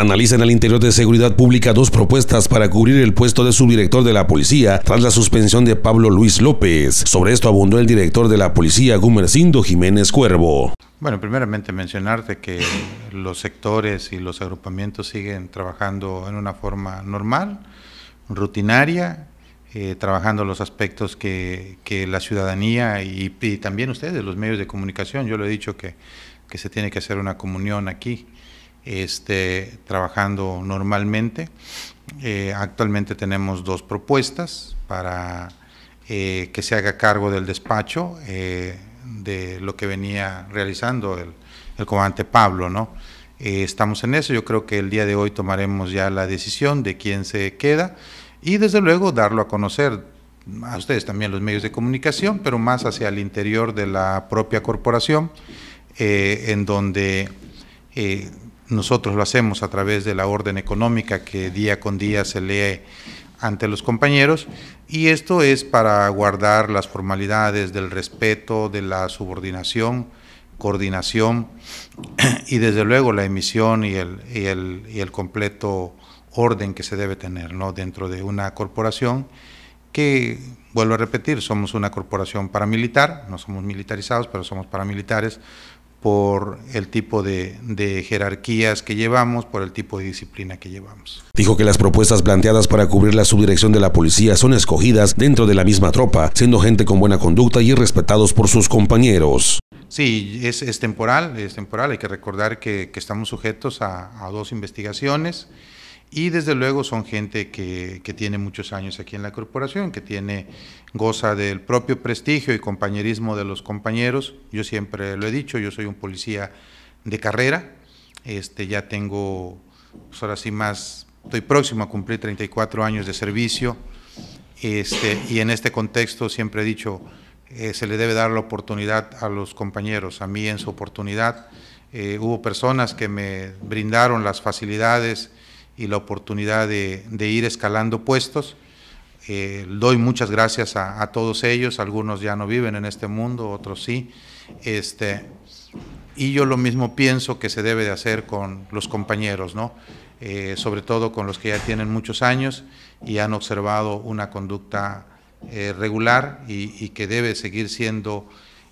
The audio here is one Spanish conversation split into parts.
Analizan al interior de Seguridad Pública dos propuestas para cubrir el puesto de subdirector de la policía tras la suspensión de Pablo Luis López. Sobre esto abundó el director de la policía, Gumercindo Jiménez Cuervo. Bueno, primeramente mencionarte que los sectores y los agrupamientos siguen trabajando en una forma normal, rutinaria, eh, trabajando los aspectos que, la ciudadanía y, también ustedes, los medios de comunicación, yo lo he dicho que, que se tiene que hacer una comunión aquí trabajando normalmente. Eh, actualmente tenemos dos propuestas para eh, que se haga cargo del despacho eh, de lo que venía realizando el, el comandante Pablo, ¿no? estamos en eso, yo creo que el día de hoy tomaremos ya la decisión de quién se queda y desde luego darlo a conocer a ustedes también los medios de comunicación, pero más hacia el interior de la propia corporación, en donde nosotros lo hacemos a través de la orden económica que día con día se lee ante los compañeros y esto es para guardar las formalidades del respeto, de la subordinación, coordinación y desde luego la emisión y el, y el, y el completo orden que se debe tener ¿no? dentro de una corporación que, vuelvo a repetir, somos una corporación paramilitar, no somos militarizados, pero somos paramilitares, por el tipo de, de, jerarquías que llevamos, por el tipo de disciplina que llevamos. Dijo que las propuestas planteadas para cubrir la subdirección de la policía son escogidas dentro de la misma tropa, siendo gente con buena conducta y respetados por sus compañeros. Sí, es, es temporal, es temporal. Hay que recordar que, que estamos sujetos a, a dos investigaciones. Y desde luego son gente que, que, tiene muchos años aquí en la corporación, que tiene, goza del propio prestigio y compañerismo de los compañeros. Yo siempre lo he dicho, yo soy un policía de carrera, este, ya tengo, pues ahora sí más, estoy próximo a cumplir 34 años de servicio. Este, y en este contexto siempre he dicho, eh, se le debe dar la oportunidad a los compañeros, a mí en su oportunidad. Eh, hubo personas que me brindaron las facilidades y la oportunidad de, ir escalando puestos. Eh, doy muchas gracias a, todos ellos, algunos ya no viven en este mundo, otros sí. Este, y yo lo mismo pienso que se debe de hacer con los compañeros, ¿no? Eh, sobre todo con los que ya tienen muchos años y han observado una conducta eh, regular y, que debe seguir siendo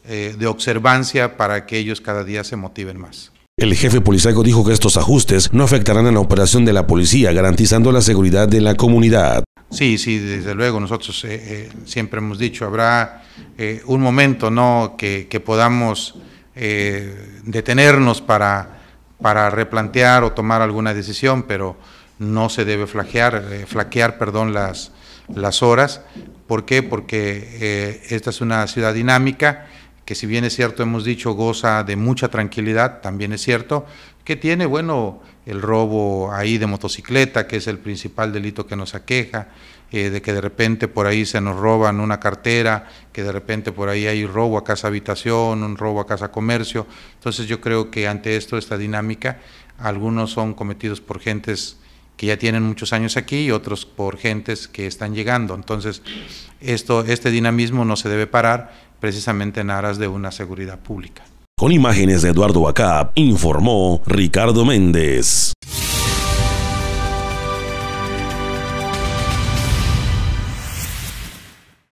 de observancia para que ellos cada día se motiven más. El jefe policial dijo que estos ajustes no afectarán a la operación de la policía, garantizando la seguridad de la comunidad. Sí, sí, desde luego, nosotros eh, eh, siempre hemos dicho, habrá eh, un momento ¿no? que, podamos detenernos para, para replantear o tomar alguna decisión, pero no se debe flaquear, flaquear perdón, las, las horas. ¿Por qué? Porque esta es una ciudad dinámica que si bien es cierto, hemos dicho, goza de mucha tranquilidad, también es cierto, que tiene, bueno, el robo ahí de motocicleta, que es el principal delito que nos aqueja, eh, de que de repente por ahí se nos roban una cartera, que de repente por ahí hay robo a casa habitación, un robo a casa comercio. Entonces yo creo que ante esto, esta dinámica, algunos son cometidos por gentes que ya tienen muchos años aquí y otros por gentes que están llegando. Entonces, esto, este dinamismo no se debe parar precisamente en aras de una seguridad pública. Con imágenes de Eduardo Bacap, informó Ricardo Méndez.